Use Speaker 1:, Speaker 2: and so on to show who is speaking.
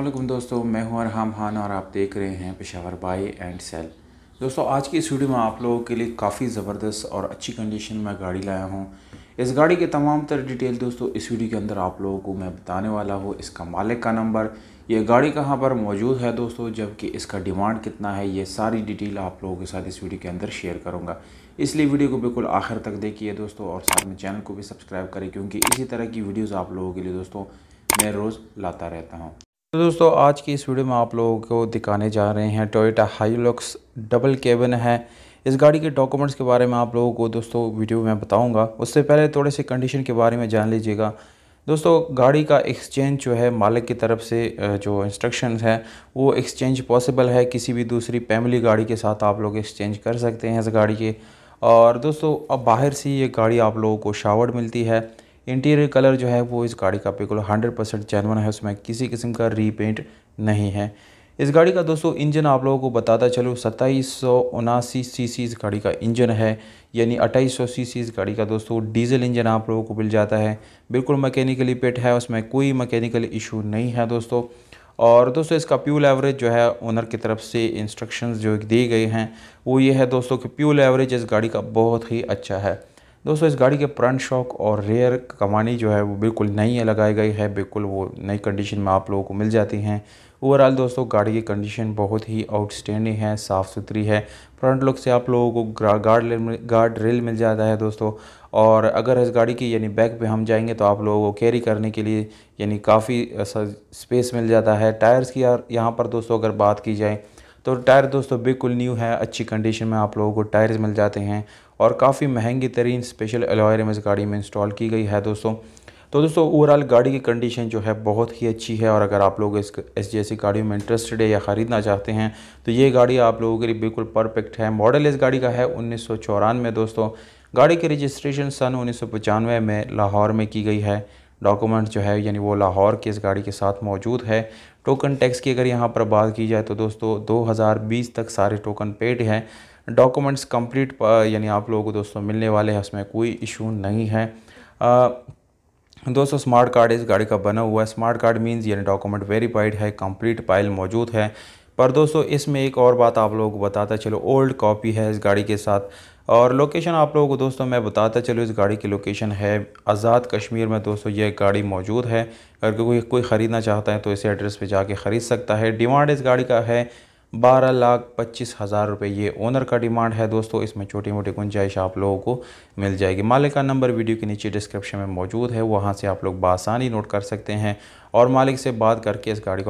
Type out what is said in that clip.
Speaker 1: अलगम दोस्तों मैं हूं अरहम खान और आप देख रहे हैं पेशावर बाई एंड सेल दोस्तों आज की इस वीडियो में आप लोगों के लिए काफ़ी ज़बरदस्त और अच्छी कंडीशन में गाड़ी लाया हूं इस गाड़ी के तमाम तरह डिटेल दोस्तों इस वीडियो के अंदर आप लोगों को मैं बताने वाला हूँ इसका मालिक का नंबर ये गाड़ी कहाँ पर मौजूद है दोस्तों जबकि इसका डिमांड कितना है ये सारी डिटेल आप लोगों के साथ इस वीडियो के अंदर शेयर करूँगा इसलिए वीडियो को बिल्कुल आखिर तक देखिए दोस्तों और साथ में चैनल को भी सब्सक्राइब करें क्योंकि इसी तरह की वीडियोज़ आप लोगों के लिए दोस्तों मैं रोज़ लाता रहता हूँ तो दोस्तों आज की इस वीडियो में आप लोगों को दिखाने जा रहे हैं टोयोटा हाईलॉक्स डबल केबिन है इस गाड़ी के डॉक्यूमेंट्स के बारे में आप लोगों को दोस्तों वीडियो में बताऊंगा उससे पहले थोड़े से कंडीशन के बारे में जान लीजिएगा दोस्तों गाड़ी का एक्सचेंज जो है मालिक की तरफ से जो इंस्ट्रक्शन है वो एक्सचेंज पॉसिबल है किसी भी दूसरी फैमिली गाड़ी के साथ आप लोग एक्सचेंज कर सकते हैं इस गाड़ी के और दोस्तों अब बाहर से ये गाड़ी आप लोगों को शावर मिलती है इंटीरियर कलर जो है वो इस गाड़ी का बिल्कुल हंड्रेड परसेंट जैनवन है उसमें किसी किस्म का रीपेंट नहीं है इस गाड़ी का दोस्तों इंजन आप लोगों को बताता चलो सत्ताईस सौ इस गाड़ी का इंजन है यानी अट्ठाईस सौ इस गाड़ी का दोस्तों डीजल इंजन आप लोगों को मिल जाता है बिल्कुल मैकेनिकली पेट है उसमें कोई मैकेनिकल इशू नहीं है दोस्तों और दोस्तों इसका प्यूल एवरेज जो है ओनर की तरफ से इंस्ट्रक्शंस जो दिए गए हैं वो ये है दोस्तों कि प्यूल एवरेज इस गाड़ी का बहुत ही अच्छा है दोस्तों इस गाड़ी के फ्रंट शॉक और रेयर कमानी जो है वो बिल्कुल नई है लगाई गई है बिल्कुल वो नई कंडीशन में आप लोगों को मिल जाती हैं ओवरऑल दोस्तों गाड़ी की कंडीशन बहुत ही आउटस्टैंडिंग है साफ़ सुथरी है फ्रंट लुक से आप लोगों को गार्ड गार्ड रेल मिल जाता है दोस्तों और अगर इस गाड़ी की यानी बैक पे हम जाएंगे तो आप लोगों को कैरी करने के लिए यानी काफ़ी स्पेस मिल जाता है टायर्स की यहाँ पर दोस्तों अगर बात की जाए तो टायर दोस्तों बिल्कुल न्यू है अच्छी कंडीशन में आप लोगों को टायर्स मिल जाते हैं और काफ़ी महंगी तरीन स्पेशल एलोयरम इस गाड़ी में इंस्टॉल की गई है दोस्तों तो दोस्तों ओवरऑल गाड़ी की कंडीशन जो है बहुत ही अच्छी है और अगर आप लोग इस एस जैसी गाड़ियों में इंटरेस्टेड है या ख़रीदना चाहते हैं तो ये गाड़ी आप लोगों के लिए बिल्कुल परफेक्ट है मॉडल इस गाड़ी का है उन्नीस चौरानवे दोस्तों गाड़ी की रजिस्ट्रेशन सन उन्नीस में लाहौर में की गई है डॉक्यूमेंट जो है यानी वो लाहौर के इस गाड़ी के साथ मौजूद है टोकन टैक्स की अगर यहाँ पर बात की जाए तो दोस्तों 2020 तक सारे टोकन पेड हैं डॉक्यूमेंट्स कंप्लीट यानी आप लोगों को दोस्तों मिलने वाले हैं उसमें कोई इशू नहीं है आ, दोस्तों स्मार्ट कार्ड इस गाड़ी का बना हुआ है स्मार्ट कार्ड मीन्स यानी डॉक्यूमेंट वेरीफाइड है कम्प्लीट फाइल मौजूद है पर दोस्तों इसमें एक और बात आप लोगों को बताता चलो ओल्ड कॉपी है इस गाड़ी के साथ और लोकेशन आप लोगों को दोस्तों मैं बताता चलूँ इस गाड़ी की लोकेशन है आज़ाद कश्मीर में दोस्तों ये गाड़ी मौजूद है अगर कोई कोई ख़रीदना चाहता है तो इस एड्रेस पे जाके ख़रीद सकता है डिमांड इस गाड़ी का है बारह लाख पच्चीस हज़ार रुपये ये ओनर का डिमांड है दोस्तों इसमें छोटी मोटी गुंजाइश आप लोगों को मिल जाएगी मालिक का नंबर वीडियो के नीचे डिस्क्रिप्शन में मौजूद है वहाँ से आप लोग बासानी नोट कर सकते हैं और मालिक से बात करके इस गाड़ी को